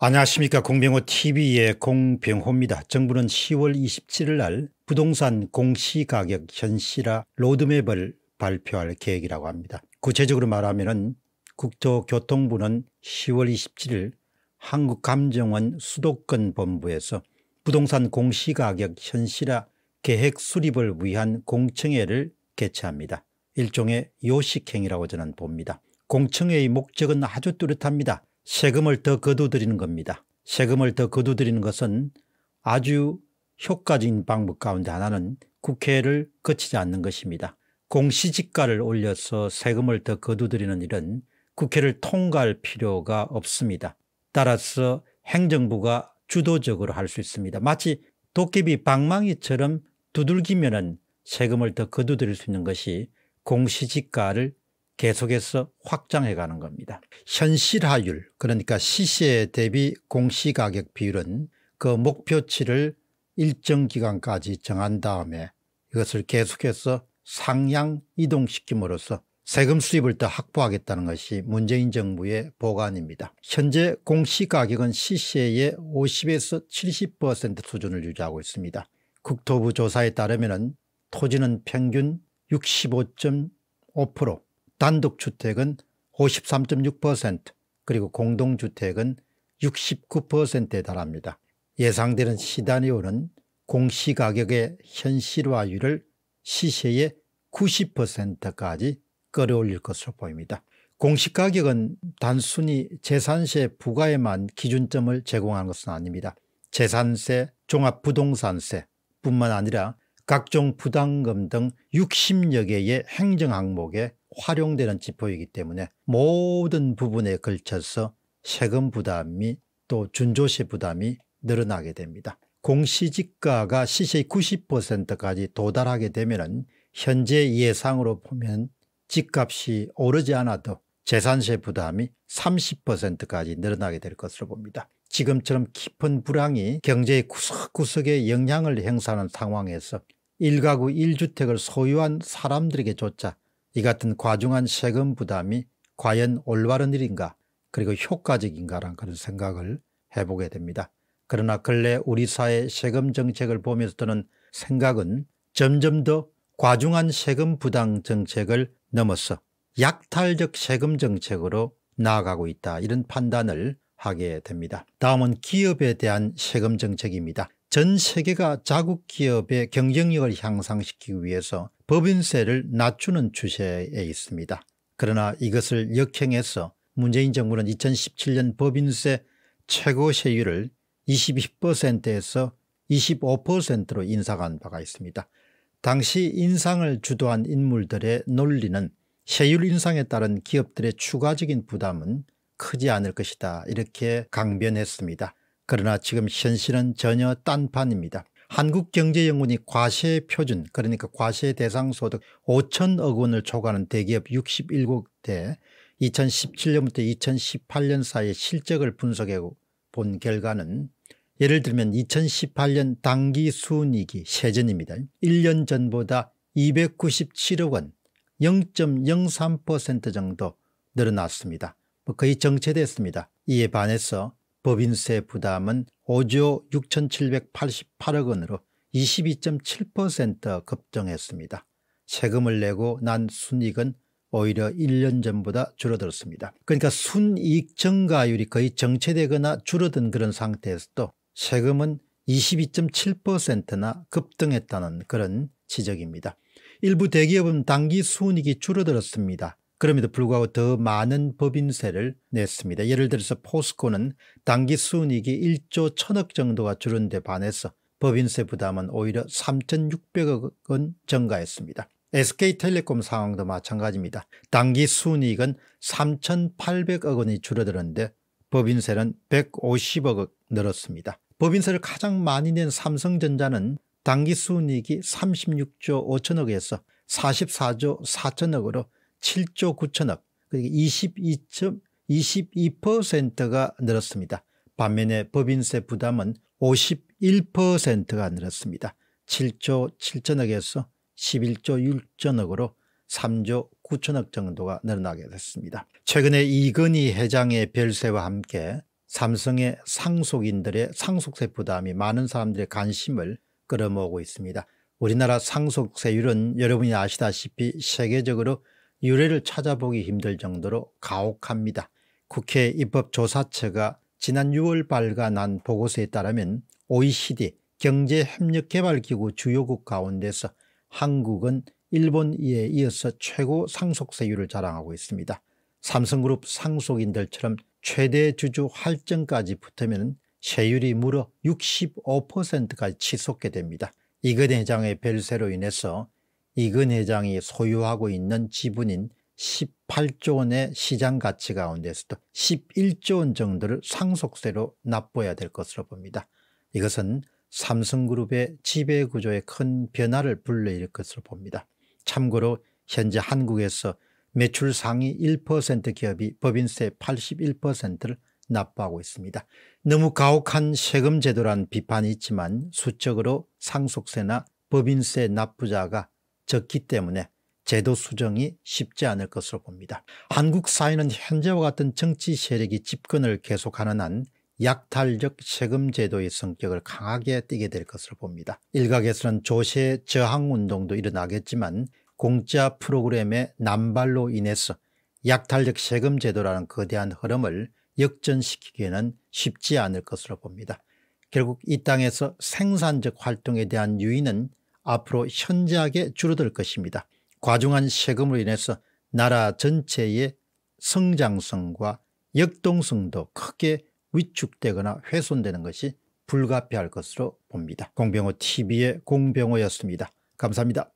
안녕하십니까 공병호 tv의 공병호입니다. 정부는 10월 27일 날 부동산 공시가격 현실화 로드맵을 발표할 계획이라고 합니다. 구체적으로 말하면 국토교통부는 10월 27일 한국감정원 수도권 본부에서 부동산 공시가격 현실화 계획 수립을 위한 공청회를 개최합니다. 일종의 요식행이라고 저는 봅니다. 공청회의 목적은 아주 뚜렷합니다. 세금을 더 거두드리는 겁니다. 세금을 더 거두드리는 것은 아주 효과적인 방법 가운데 하나는 국회를 거치지 않는 것입니다. 공시지가를 올려서 세금을 더 거두드리는 일은 국회를 통과할 필요가 없습니다. 따라서 행정부가 주도적으로 할 수 있습니다. 마치 도깨비 방망이처럼 두들기면 은 세금을 더 거두드릴 수 있는 것이 공시지가를 계속해서 확장해 가는 겁니다. 현실화율 그러니까 시세 대비 공시가격 비율은 그 목표치를 일정 기간까지 정한 다음에 이것을 계속해서 상향 이동시킴으로써 세금 수입을 더 확보하겠다는 것이 문재인 정부의 보관입니다. 현재 공시가격은 시세의 50에서 70% 수준을 유지하고 있습니다. 국토부 조사에 따르면 토지는 평균 65.5% 단독주택은 53.6% 그리고 공동주택은 69%에 달합니다. 예상되는 시단이오는 공시가격의 현실화율을 시세의 90%까지 끌어올릴 것으로 보입니다. 공시가격은 단순히 재산세 부과에만 기준점을 제공하는 것은 아닙니다. 재산세, 종합부동산세 뿐만 아니라 각종 부담금 등 60여 개의 행정항목에 활용되는 지표이기 때문에 모든 부분에 걸쳐서 세금 부담이 또 준조세 부담이 늘어나게 됩니다. 공시지가가 시세의 90%까지 도달하게 되면 현재 예상으로 보면 집값이 오르지 않아도 재산세 부담이 30%까지 늘어나게 될 것으로 봅니다. 지금처럼 깊은 불황이 경제의 구석구석에 영향을 행사하는 상황에서 1가구 1주택을 소유한 사람들에게조차 이 같은 과중한 세금 부담이 과연 올바른 일인가 그리고 효과적인가란 그런 생각을 해보게 됩니다. 그러나 근래 우리 사회 세금 정책을 보면서 드는 생각은 점점 더 과중한 세금 부담 정책을 넘어서 약탈적 세금 정책으로 나아가고 있다 이런 판단을 하게 됩니다. 다음은 기업에 대한 세금 정책입니다. 전 세계가 자국 기업의 경쟁력을 향상시키기 위해서 법인세를 낮추는 추세에 있습니다. 그러나 이것을 역행해서 문재인 정부는 2017년 법인세 최고 세율을 22%에서 25%로 인상한 바가 있습니다. 당시 인상을 주도한 인물들의 논리는 세율 인상에 따른 기업들의 추가적인 부담은 크지 않을 것이다 이렇게 강변했습니다. 그러나 지금 현실은 전혀 딴판입니다. 한국경제연구원이 과세 표준 그러니까 과세 대상 소득 5천억 원을 초과하는 대기업 67대 1 2017년부터 2018년 사이 실적을 분석해 본 결과는 예를 들면 2018년 당기 순이익이 세전입니다. 1년 전보다 297억 원 0.03% 정도 늘어났습니다. 뭐 거의 정체됐습니다. 이에 반해서 법인세 부담은 5조 6788억 원으로 22.7% 급증했습니다. 세금을 내고 난순익은 오히려 1년 전보다 줄어들었습니다. 그러니까 순익 증가율이 거의 정체되거나 줄어든 그런 상태에서도 세금은 22.7%나 급등했다는 그런 지적입니다. 일부 대기업은 단기 순익이 줄어들었습니다. 그럼에도 불구하고 더 많은 법인세를 냈습니다. 예를 들어서 포스코는 단기 순이익이 1조 1 0 0 0억 정도가 줄은 데 반해서 법인세 부담은 오히려 3,600억 원 증가했습니다. SK텔레콤 상황도 마찬가지입니다. 단기 순이익은 3,800억 원이 줄어들었는데 법인세는 150억 원 늘었습니다. 법인세를 가장 많이 낸 삼성전자는 단기 순이익이 36조 5천억에서 44조 4천억으로 7조 9천억 그러니까 22.22%가 늘었습니다. 반면에 법인세 부담은 51%가 늘었습니다. 7조 7천억에서 11조 6천억으로 3조 9천억 정도가 늘어나게 됐습니다. 최근에 이건희 회장의 별세와 함께 삼성의 상속인들의 상속세 부담이 많은 사람들의 관심을 끌어모으고 있습니다. 우리나라 상속세율은 여러분이 아시다시피 세계적으로 유례를 찾아보기 힘들 정도로 가혹합니다. 국회 입법조사처가 지난 6월 발간한 보고서에 따르면 OECD 경제협력개발기구 주요국 가운데서 한국은 일본 에 이어서 최고 상속세율을 자랑하고 있습니다. 삼성그룹 상속인들처럼 최대 주주 할증까지 붙으면 세율이 무려 65%까지 치솟게 됩니다. 이근 회장의 별세로 인해서 이근 회장이 소유하고 있는 지분인 18조 원의 시장 가치 가운데서도 11조 원 정도를 상속세로 납부해야 될 것으로 봅니다. 이것은 삼성그룹의 지배구조에 큰 변화를 불러일으킬 것으로 봅니다. 참고로 현재 한국에서 매출 상위 1% 기업이 법인세 81%를 납부하고 있습니다. 너무 가혹한 세금 제도란 비판이 있지만 수적으로 상속세나 법인세 납부자가 적기 때문에 제도 수정이 쉽지 않을 것으로 봅니다. 한국 사회는 현재와 같은 정치 세력이 집권을 계속하는 한 약탈적 세금 제도의 성격을 강하게 띠게 될 것으로 봅니다. 일각에서는 조세 저항운동도 일어나겠지만 공짜 프로그램의 남발로 인해서 약탈적 세금 제도라는 거대한 흐름을 역전시키기에는 쉽지 않을 것으로 봅니다. 결국 이 땅에서 생산적 활동에 대한 유인은 앞으로 현저하게 줄어들 것입니다. 과중한 세금으로 인해서 나라 전체의 성장성과 역동성도 크게 위축되거나 훼손되는 것이 불가피할 것으로 봅니다. 공병호 TV의 공병호였습니다. 감사합니다.